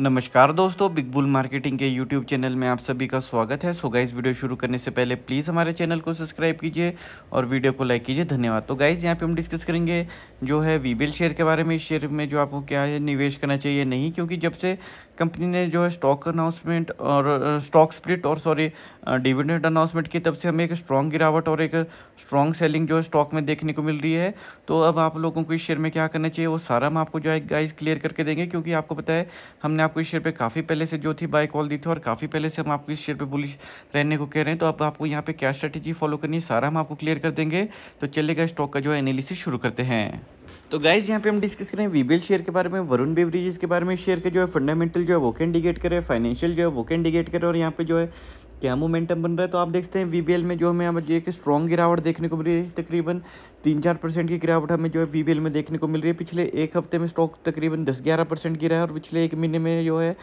नमस्कार दोस्तों Big Bull Marketing के यूट्यूब चैनल में आप सभी का स्वागत है सो गाइज़ वीडियो शुरू करने से पहले प्लीज़ हमारे चैनल को सब्सक्राइब कीजिए और वीडियो को लाइक कीजिए धन्यवाद तो गाइज़ यहाँ पे हम डिस्कस करेंगे जो है वीबेल शेयर के बारे में इस शेयर में जो आपको क्या है निवेश करना चाहिए नहीं क्योंकि जब से कंपनी ने जो है स्टॉक अनाउंसमेंट और स्टॉक uh, स्प्लिट और सॉरी डिविडेंड अनाउंसमेंट की तब से हमें एक स्ट्रॉन्ग गिरावट और एक स्ट्रॉन्ग सेलिंग जो है स्टॉक में देखने को मिल रही है तो अब आप लोगों को इस शेयर में क्या करना चाहिए वो सारा हम आपको जो है गाइस क्लियर करके देंगे क्योंकि आपको पता है हमने आपको इस शेयर पर काफ़ी पहले से जो थी बाय कॉल दी थी और काफ़ी पहले से हम आपको इस शेयर पर बुलिश रहने को कह रहे हैं तो अब आपको यहाँ पर क्या स्ट्रैटेजी फॉलो करनी है सारा हम आपको क्लियर कर देंगे तो चलेगा स्टॉक का जो है एनालिसिस शुरू करते हैं तो गाइज यहाँ पे हम डिस्कस करें वीबीएल शेयर के बारे में वरुण बेवरेजेस के बारे में शेयर के जो है फंडामेंटल जो है वो कैन करे फाइनेंशियल जो है वो कैन करे और यहाँ पे जो है क्या मोमेंटम बन रहा है तो आप देखते हैं वीबीएल में जो हमें पर एक स्ट्रॉन्ग गिरावट देखने को मिल रही है तकरीबन तीन चार परसेंट की गिरावट हमें जो है वीबीएल में देखने को मिल रही है पिछले एक हफ्ते में स्टॉक तकरीबन दस ग्यारह परसेंट गिरा है और पिछले एक महीने में जो है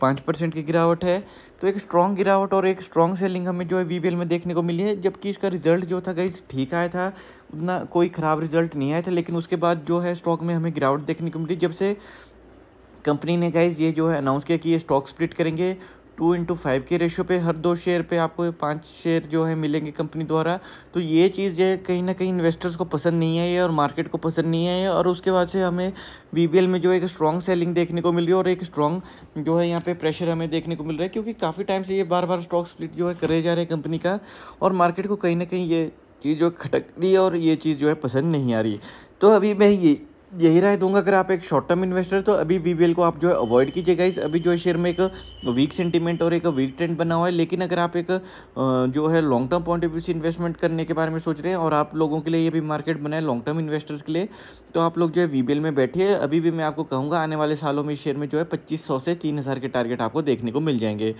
पाँच परसेंट की गिरावट है तो एक स्ट्रॉन्ग गिरावट और एक स्ट्रॉन्ग सेलिंग हमें जो है वी में देखने को मिली है जबकि इसका रिजल्ट जो था गई ठीक आया था उतना कोई ख़राब रिजल्ट नहीं आया था लेकिन उसके बाद जो है स्टॉक में हमें गिरावट देखने को मिली जब से कंपनी ने गाइज ये जो है अनाउंस किया कि ये स्टॉक स्प्लिट करेंगे टू इंटू फाइव के रेशो पे हर दो शेयर पे आपको पांच शेयर जो है मिलेंगे कंपनी द्वारा तो ये चीज़ जो है कहीं ना कहीं इन्वेस्टर्स को पसंद नहीं आई है और मार्केट को पसंद नहीं आई है और उसके बाद से हमें वी में जो एक स्ट्रॉन्ग सेलिंग देखने को मिल रही है और एक स्ट्रॉन्ग जो है यहाँ पे प्रेशर हमें देखने को मिल रहा है क्योंकि काफ़ी टाइम से ये बार बार स्टॉक स्प्लिट जो है करे जा रहे हैं कंपनी का और मार्केट को कहीं ना कहीं ये चीज़ जो खटक रही है और ये चीज़ जो है पसंद नहीं आ रही तो अभी मैं ये यही राय दूंगा अगर आप एक शॉर्ट टर्म इन्वेस्टर तो अभी वी को आप जो है अवॉइड कीजिए गाइस अभी जो है शेयर में एक वीक सेंटीमेंट और एक वीक ट्रेंड बना हुआ है लेकिन अगर आप एक जो है long term point of view से इन्वेस्टमेंट करने के बारे में सोच रहे हैं और आप लोगों के लिए ये भी मार्केट बना है लॉन्ग टर्म इन्वेस्टर्स के लिए तो आप लोग जो है वी में बैठिए अभी भी मैं आपको कहूँगा आने वाले सालों में इस शेयर में जो है पच्चीस से तीन के टारगेट आपको देखने को मिल जाएंगे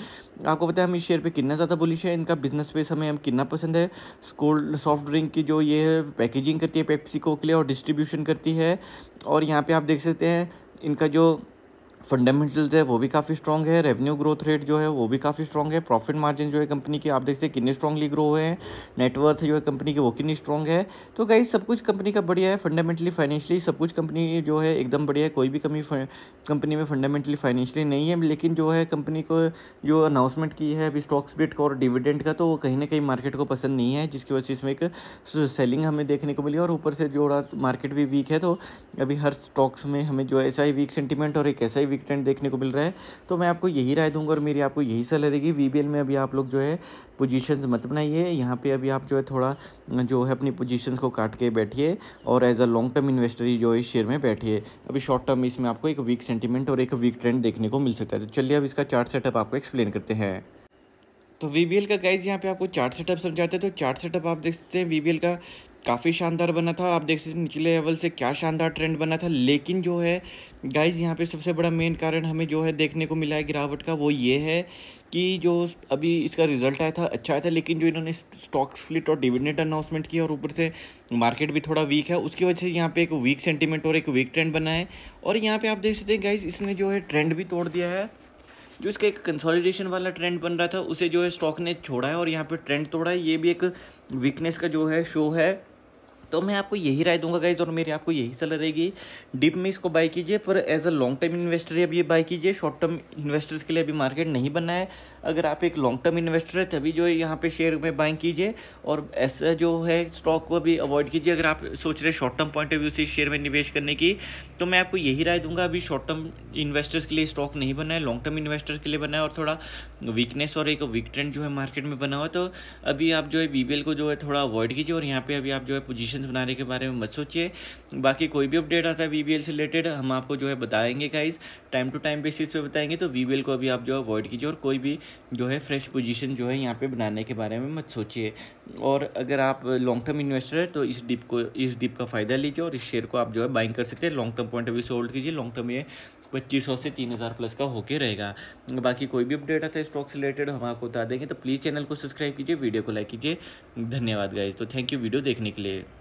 आपको पता है हम इस शेयर पर कितना ज़्यादा बुलिश है इनका बिजनेस पे हमें हम कितना पसंद है कोल्ड सॉफ्ट ड्रिंक की जो ये पैकेजिंग करती है पेप्सिको के लिए और डिस्ट्रीब्यूशन करती है और यहाँ पे आप देख सकते हैं इनका जो फंडामेंटल्स है वो भी काफ़ी स्ट्रॉग है रेवेन्यू ग्रोथ रेट जो है वो भी काफ़ी स्ट्रॉग है प्रॉफिट मार्जिन जो है कंपनी की आप देखते सकते कितने स्ट्रॉगली ग्रो हुए हैं नेटवर्थ जो है कंपनी की वो कितनी स्ट्रॉग है तो गाइज सब कुछ कंपनी का बढ़िया है फंडामेंटली फाइनेंशियली सब कुछ कंपनी जो है एकदम बढ़िया है कोई भी कमी कंपनी में फंडामेंटली फाइनेंशियली नहीं है लेकिन जो है कंपनी को जो अनाउंसमेंट की है अभी स्टॉक स्प्लिट का और डिविडेंड का तो वो कहीं ना कहीं मार्केट को पसंद नहीं है जिसकी वजह से इसमें एक सेलिंग हमें देखने को मिली और ऊपर से जोड़ा मार्केट भी वीक है तो अभी हर स्टॉक्स में हमें जो ऐसा ही वीक सेंटीमेंट और एक ऐसा ही विकेट देखने को मिल रहा है तो मैं आपको यही राय दूंगा और मेरी आपको यही सलाह रहेगी वी में अभी आप लोग जो है पोजीशंस मत बनाइए यहाँ पे अभी आप जो है थोड़ा जो है अपनी पोजीशंस को काट के बैठिए और as a long term investor ही जो है शेयर में बैठिए अभी शॉर्ट टर्म इसमें आपको एक वीक सेंटीमेंट और एक वीक ट्रेंड देखने को मिल सकता है तो चलिए अब इसका चार्ट सेटअप आपको एक्सप्लेन करते हैं तो वी का गाइज यहाँ पे आपको चार्ट सेटअप समझाते हैं तो चार्ट सेटअप आप देख सकते हैं वी का काफ़ी शानदार बना था आप देख सकते हैं निचले लेवल से क्या शानदार ट्रेंड बना था लेकिन जो है गाइस यहाँ पे सबसे बड़ा मेन कारण हमें जो है देखने को मिला है गिरावट का वो ये है कि जो अभी इसका रिजल्ट आया था अच्छा आया था लेकिन जो इन्होंने स्टॉक स्प्लिट और डिविडेंड अनाउंसमेंट किया और ऊपर से मार्केट भी थोड़ा वीक है उसकी वजह से यहाँ पे एक वीक सेंटीमेंट और एक वीक ट्रेंड बना है और यहाँ पर आप देख सकते हैं गाइज इसने जो है ट्रेंड भी तोड़ दिया है जो इसका एक कंसोलिडेशन वाला ट्रेंड बन रहा था उसे जो है स्टॉक ने छोड़ा है और यहाँ पे ट्रेंड तोड़ा है ये भी एक वीकनेस का जो है शो है तो मैं आपको यही राय दूंगा गाइज और मेरी आपको यही सलाह रहेगी डिप में इसको बाई कीजिए पर as a long term investor अभी ये कीजिए शॉर्ट टर्म इन्वेस्टर्स के लिए अभी मार्केट नहीं बना है अगर आप एक लॉन्ग टर्म इन्वेस्टर है तभी जो है यहाँ पे शेयर में बाई कीजिए और ऐसा जो है स्टॉक को अभी अवॉइड कीजिए अगर आप सोच रहे short term point of view से शेयर में निवेश करने की तो मैं आपको यही राय दूंगा अभी शॉर्ट टर्म इन्वेस्टर्स के लिए स्टॉक नहीं बना है लॉन्ग टर्म इन्वेस्टर्स के लिए बना है और थोड़ा वीकनेस और एक वीक ट्रेंड जो है मार्केट में बना हुआ तो अभी आप जो है बी को जो है थोड़ा अवॉइड कीजिए और यहाँ पर अभी आप जो है पोजिशन क्वेश्चंस बनाने के बारे में मत सोचिए बाकी कोई भी अपडेट आता है वी से रिलेटेड हम आपको जो है बताएंगे guys time to time basis पे बताएंगे तो वी को अभी आप जो है अवॉइड कीजिए और कोई भी जो है फ्रेश पोजीशन जो है यहाँ पे बनाने के बारे में मत सोचिए और अगर आप लॉन्ग टर्म इन्वेस्टर है तो इस डिप को इस डिप का फ़ायदा लीजिए और इस शेयर को आप जो है बाइंग कर सकते हैं लॉन्ग टर्म पॉइंट अभी होल्ड कीजिए लॉन्ग टर्म ये पच्चीस सौ से तीन हज़ार प्लस का होके रहेगा बाकी कोई भी अपडेट आता है स्टॉक से रिलेटेड हम आपको बता देंगे तो प्लीज़ चैनल को सब्सक्राइब कीजिए वीडियो को लाइक कीजिए धन्यवाद गाइज तो थैंक यू वीडियो देखने के लिए